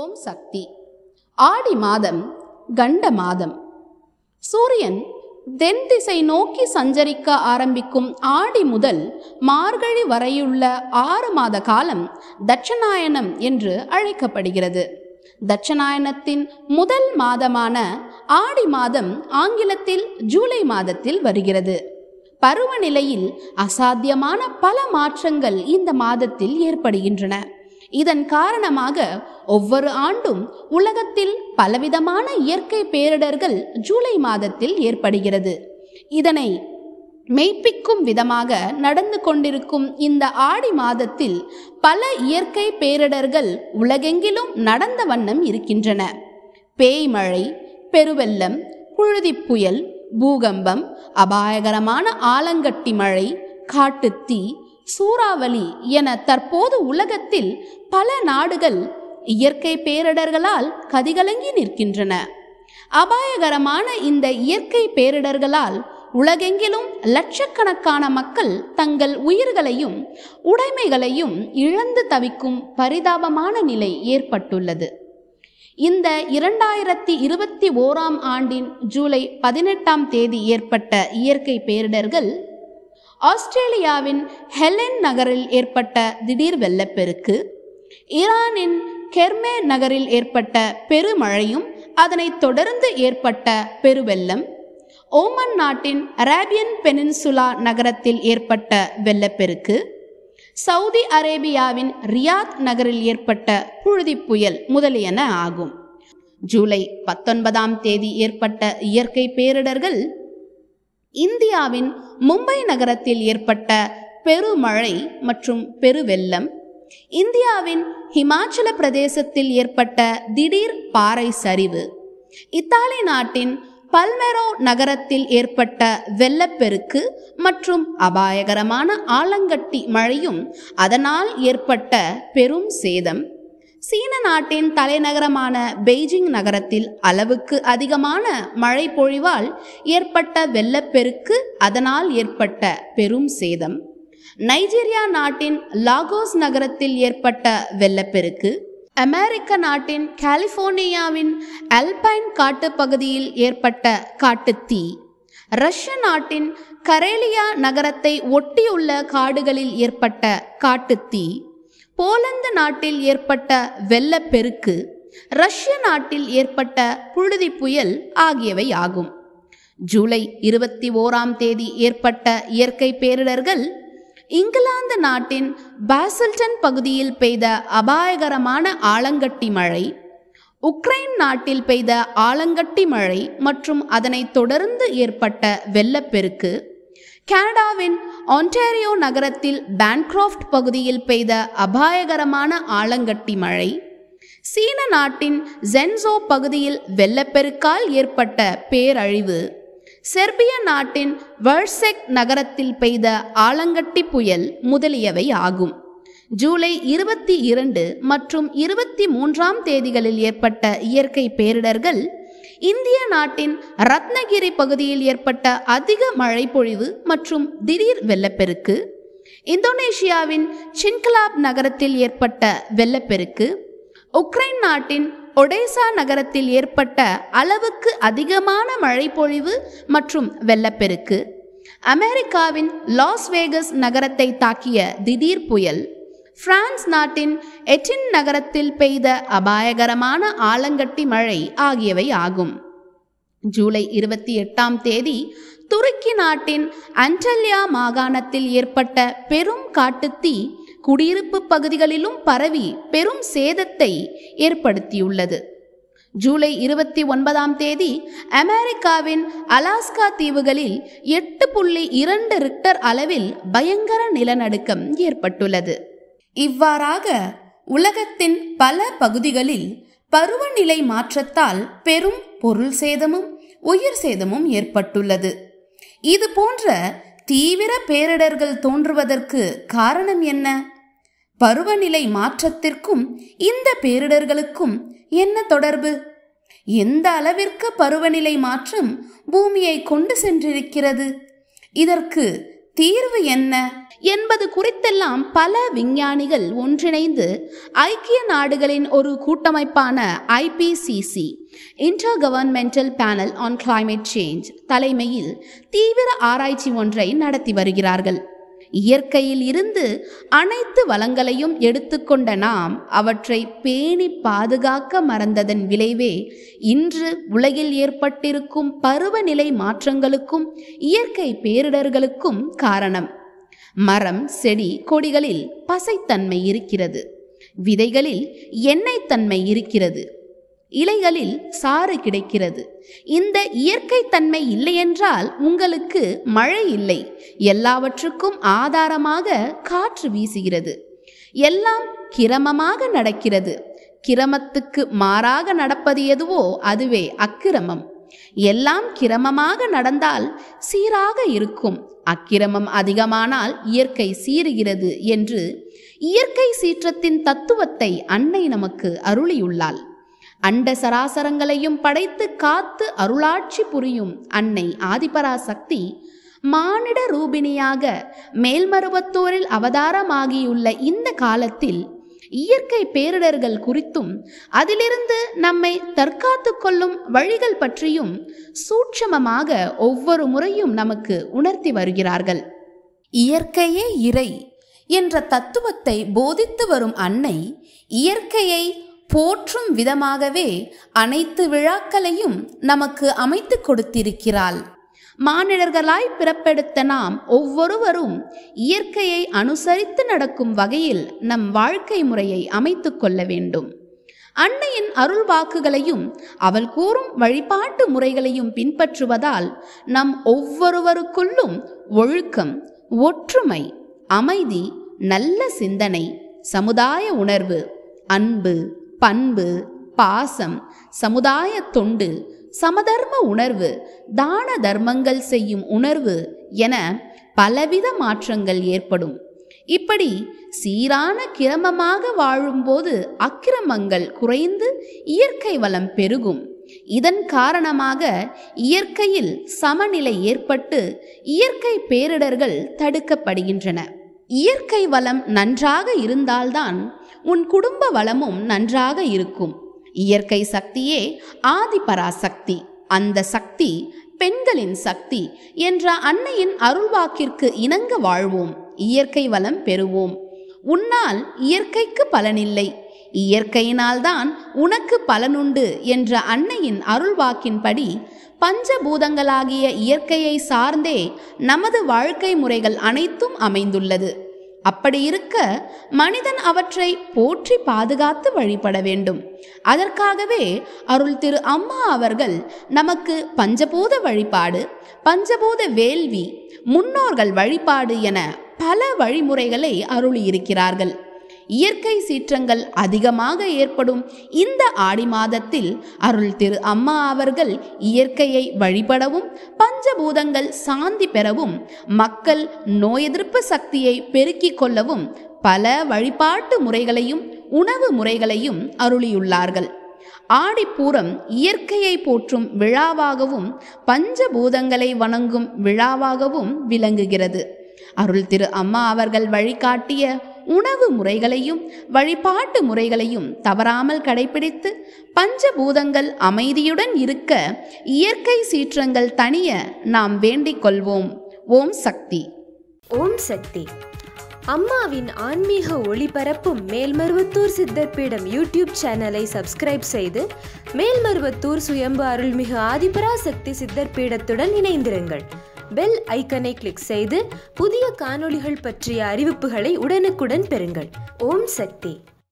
ஓம் சக்தி ஆடி மாதம் கண்ட மாதம் சூரியன் தென் திசை நோக்கி சஞ்சரிக்க ஆரம்பிக்கும் ஆடி முதல் மார்கழி வரையுள்ள ஆறு மாத காலம் தட்சநாயனம் என்று அழைக்கப்படுகிறது தட்சநாயனத்தின் முதல் மாதமான ஆடி மாதம் ஆங்கிலத்தில் ஜூலை மாதத்தில் வருகிறது பருவநிலையில் அசாத்தியமான பல மாற்றங்கள் இந்த மாதத்தில் ஏற்படுகின்றன இதன் காரணமாக ஒவ்வொரு ஆண்டும் உலகத்தில் பலவிதமான இயற்கை பேரிடர்கள் ஜூலை மாதத்தில் ஏற்படுகிறது இதனை மெய்ப்பிக்கும் விதமாக நடந்து கொண்டிருக்கும் இந்த ஆடி மாதத்தில் பல இயற்கை பேரிடர்கள் உலகெங்கிலும் நடந்த வண்ணம் இருக்கின்றன பேய்மழை பெருவெள்ளம் புழுதி புயல் பூகம்பம் அபாயகரமான ஆலங்கட்டி மழை காட்டுத்தீ சூறாவளி என தற்போது உலகத்தில் பல நாடுகள் இயற்கை பேரிடர்களால் கதிகலங்கி நிற்கின்றன அபாயகரமான இந்த இயற்கை பேரிடர்களால் உலகெங்கிலும் லட்சக்கணக்கான மக்கள் தங்கள் உயிர்களையும் உடைமைகளையும் இழந்து தவிக்கும் பரிதாபமான நிலை ஏற்பட்டுள்ளது இந்த இரண்டாயிரத்தி இருபத்தி ஓராம் ஆண்டின் ஜூலை பதினெட்டாம் தேதி ஏற்பட்ட இயற்கை பேரிடர்கள் ஆஸ்திரேலியாவின் ஹெலென் நகரில் ஏற்பட்ட திடீர் வெள்ளப்பெருக்கு ஈரானின் கெர்மே நகரில் ஏற்பட்ட பெருமழையும் அதனைத் தொடர்ந்து ஏற்பட்ட பெருவெள்ளம் ஓமன் நாட்டின் அராபியன் பெனின்சுலா நகரத்தில் ஏற்பட்ட வெள்ளப்பெருக்கு சவுதி அரேபியாவின் ரியாத் நகரில் ஏற்பட்ட புழுதி புயல் முதலியன ஆகும் ஜூலை பத்தொன்பதாம் தேதி ஏற்பட்ட இயற்கை பேரிடர்கள் இந்தியாவின் மும்பை நகரத்தில் ஏற்பட்ட பெருமழை மற்றும் பெருவெள்ளம் இந்தியாவின் ஹிமாச்சல பிரதேசத்தில் ஏற்பட்ட திடீர் பாறை சரிவு இத்தாலி நாட்டின் பல்மெரோ நகரத்தில் ஏற்பட்ட வெள்ளப்பெருக்கு மற்றும் அபாயகரமான ஆலங்கட்டி மழையும் அதனால் ஏற்பட்ட பெரும் சேதம் சீன நாட்டின் தலைநகரமான பெய்ஜிங் நகரத்தில் அளவுக்கு அதிகமான மழை பொழிவால் ஏற்பட்ட வெள்ளப்பெருக்கு அதனால் ஏற்பட்ட பெரும் சேதம் நைஜீரியா நாட்டின் லாகோஸ் நகரத்தில் ஏற்பட்ட வெள்ளப்பெருக்கு அமெரிக்க நாட்டின் கலிபோர்னியாவின் அல்பைன் காட்டு பகுதியில் ஏற்பட்ட காட்டுத்தீ ரஷ்ய நாட்டின் கரேலியா நகரத்தை ஒட்டியுள்ள காடுகளில் ஏற்பட்ட காட்டுத்தீ போலந்து நாட்டில் ஏற்பட்ட வெள்ளப்பெருக்கு ரஷ்ய நாட்டில் ஏற்பட்ட புழுதி புயல் ஆகியவை ஆகும் ஜூலை இருபத்தி ஓராம் தேதி ஏற்பட்ட இயற்கை பேரிடர்கள் இங்கிலாந்து நாட்டின் பாசல்டன் பகுதியில் பெய்த அபாயகரமான ஆலங்கட்டி மழை உக்ரைன் நாட்டில் பெய்த ஆலங்கட்டி மழை மற்றும் அதனைத் தொடர்ந்து ஏற்பட்ட வெள்ளப்பெருக்கு கனடாவின் ஒன்டாரியோ நகரத்தில் பேன்க்ராஃப்ட் பகுதியில் பெய்த அபாயகரமான ஆலங்கட்டி மழை சீன நாட்டின் ஜென்சோ பகுதியில் வெள்ளப்பெருக்கால் ஏற்பட்ட பேரழிவு செர்பிய நாட்டின் வர்செக் நகரத்தில் பெய்த ஆலங்கட்டி புயல் முதலியவை ஆகும் ஜூலை இருபத்தி இரண்டு மற்றும் இருபத்தி மூன்றாம் தேதிகளில் ஏற்பட்ட இயற்கை பேரிடர்கள் இந்திய நாட்டின் ரத்னகிரி பகுதியில் ஏற்பட்ட அதிக மழை பொழிவு மற்றும் திடீர் வெள்ளப்பெருக்கு இந்தோனேஷியாவின் சின்கலாப் நகரத்தில் ஏற்பட்ட வெள்ளப்பெருக்கு உக்ரைன் நாட்டின் ஒடேசா நகரத்தில் ஏற்பட்ட அளவுக்கு அதிகமான மழைப்பொழிவு மற்றும் வெள்ளப்பெருக்கு அமெரிக்காவின் லாஸ் வேகஸ் நகரத்தை தாக்கிய திடீர் புயல் பிரான்ஸ் நாட்டின் எட்டின் நகரத்தில் பெய்த அபாயகரமான ஆலங்கட்டி மழை ஆகியவை ஆகும் ஜூலை இருபத்தி எட்டாம் தேதி துருக்கி நாட்டின் அண்டல்யா மாகாணத்தில் ஏற்பட்ட பெரும் காட்டுத்தீ குடியிருப்பு பகுதிகளிலும் பரவி பெரும் சேதத்தை ஏற்படுத்தியுள்ளது ஜூலை இருபத்தி ஒன்பதாம் தேதி அமெரிக்காவின் அலாஸ்கா தீவுகளில் எட்டு புள்ளி இரண்டு ரிக்டர் அளவில் பயங்கர நிலநடுக்கம் ஏற்பட்டுள்ளது இவ்வாறாக உலகத்தின் பல பகுதிகளில் பருவநிலை மாற்றத்தால் பெரும் பொருள் சேதமும் உயிர் சேதமும் ஏற்பட்டுள்ளது இது போன்ற தீவிர பேரிடர்கள் தோன்றுவதற்கு காரணம் என்ன பருவநிலை மாற்றத்திற்கும் இந்த பேரிடர்களுக்கும் என்ன தொடர்பு எந்த அளவிற்கு பருவநிலை மாற்றம் பூமியை கொண்டு சென்றிருக்கிறது இதற்கு தீர்வு என்ன என்பது குறித்தெல்லாம் பல விஞ்ஞானிகள் ஒன்றிணைந்து ஐக்கிய நாடுகளின் ஒரு கூட்டமைப்பான IPCC intergovernmental panel on climate change தலைமையில் தீவிர ஆராய்ச்சி ஒன்றை நடத்தி வருகிறார்கள் இயற்கையில் இருந்து அனைத்து வளங்களையும் எடுத்துக்கொண்ட நாம் அவற்றை பேணி பாதுகாக்க மறந்ததன் விளைவே இன்று உலகில் ஏற்பட்டிருக்கும் பருவநிலை மாற்றங்களுக்கும் இயற்கை பேரிடர்களுக்கும் காரணம் மரம் செடி கொடிகளில் பசைத்தன்மை இருக்கிறது விதைகளில் எண்ணெய்த்தன்மை இருக்கிறது இலைகளில் சாறு கிடைக்கிறது இந்த இயற்கை தன்மை இல்லையென்றால் உங்களுக்கு மழை இல்லை எல்லாவற்றுக்கும் ஆதாரமாக காற்று வீசுகிறது எல்லாம் கிரமமாக நடக்கிறது கிரமத்துக்கு மாறாக நடப்பது எதுவோ அதுவே அக்கிரமம் எல்லாம் கிரமமாக நடந்தால் சீராக இருக்கும் அக்கிரமம் அதிகமானால் இயற்கை சீறுகிறது என்று இயற்கை சீற்றத்தின் தத்துவத்தை அன்னை நமக்கு அருளியுள்ளாள் அண்ட சராசரங்களையும் படைத்து காத்து அருளாட்சி புரியும் அன்னை ஆதிபராசக்தி மானிட ரூபிணியாக மேல்மருவத்தூரில் அவதாரமாகியுள்ள இந்த காலத்தில் இயற்கை பேரிடர்கள் குறித்தும் அதிலிருந்து நம்மை தற்காத்து கொள்ளும் வழிகள் பற்றியும் சூட்சமமாக ஒவ்வொரு முறையும் நமக்கு உணர்த்தி வருகிறார்கள் இயற்கையே இறை என்ற தத்துவத்தை போதித்து வரும் அன்னை இயற்கையை போற்றும் விதமாகவே அனைத்து விழாக்களையும் நமக்கு அமைத்து கொடுத்திருக்கிறாள் மானிடர்களாய் பிறப்பெடுத்த நாம் ஒவ்வொருவரும் இயற்கையை அனுசரித்து நடக்கும் வகையில் நம் வாழ்க்கை முறையை அமைத்து கொள்ள வேண்டும் அன்னையின் அருள் வாக்குகளையும் அவள் கூறும் வழிபாட்டு முறைகளையும் பின்பற்றுவதால் நம் ஒவ்வொருவருக்குள்ளும் ஒழுக்கம் ஒற்றுமை அமைதி நல்ல சிந்தனை சமுதாய உணர்வு அன்பு பண்பு பாசம் சமுதாய தொண்டு சமதர்ம உணர்வு தான தர்மங்கள் செய்யும் உணர்வு என பலவித மாற்றங்கள் ஏற்படும் இப்படி சீரான கிரமமாக வாழும்போது அக்கிரமங்கள் குறைந்து இயற்கை வளம் பெருகும் இதன் காரணமாக இயற்கையில் சமநிலை ஏற்பட்டு இயற்கை பேரிடர்கள் தடுக்கப்படுகின்றன இயற்கை வளம் நன்றாக இருந்தால்தான் உன் குடும்ப வளமும் நன்றாக இருக்கும் இயற்கை சக்தியே ஆதி பராசக்தி அந்த சக்தி பெண்களின் சக்தி என்ற அன்னையின் அருள்வாக்கிற்கு இணங்க வாழ்வோம் இயற்கை வளம் பெறுவோம் உன்னால் இயற்கைக்கு பலனில்லை இயற்கையினால்தான் உனக்கு பலனுண்டு என்ற அன்னையின் அருள்வாக்கின்படி பஞ்சபூதங்களாகிய இயற்கையை சார்ந்தே நமது வாழ்க்கை முறைகள் அனைத்தும் அமைந்துள்ளது அப்படி இருக்க மனிதன் அவற்றை போற்றி பாதுகாத்து வழிபட வேண்டும் அதற்காகவே அருள் திரு அம்மா அவர்கள் நமக்கு பஞ்சபூத வழிபாடு பஞ்சபூத வேள்வி முன்னோர்கள் வழிபாடு என பல வழிமுறைகளை அருளியிருக்கிறார்கள் இயற்கை சீற்றங்கள் அதிகமாக ஏற்படும் இந்த ஆடி மாதத்தில் அருள் திரு அம்மா அவர்கள் இயற்கையை வழிபடவும் பஞ்சபூதங்கள் சாந்தி பெறவும் மக்கள் நோய் எதிர்ப்பு சக்தியை பெருக்கிக் கொள்ளவும் பல வழிபாட்டு முறைகளையும் உணவு முறைகளையும் அருளியுள்ளார்கள் ஆடிப்பூரம் இயற்கையை போற்றும் விழாவாகவும் பஞ்சபூதங்களை வணங்கும் விழாவாகவும் விளங்குகிறது அருள் திரு அம்மா அவர்கள் வழிகாட்டிய உணவு முறைகளையும் வழிபாட்டு முறைகளையும் தவறாமல் கடைபிடித்து பஞ்சபூதங்கள் அமைதியுடன் இருக்க இயற்கை சீற்றங்கள் தனிய நாம் வேண்டிக் கொள்வோம் ஓம் சக்தி ஓம் சக்தி அம்மாவின் ஆன்மீக ஒளிபரப்பும் மேல்மருவத்தூர் சித்தர்பீடம் யூடியூப் சேனலை சப்ஸ்கிரைப் செய்து மேல்மருவத்தூர் சுயம்பு அருள்மிகு ஆதிபராசக்தி சித்தர்பீடத்துடன் இணைந்திருங்கள் பெல் ஐக்கனை கிளிக் செய்து புதிய காணொளிகள் பற்றிய அறிவிப்புகளை உடனுக்குடன் பெறுங்கள் ஓம் சக்தி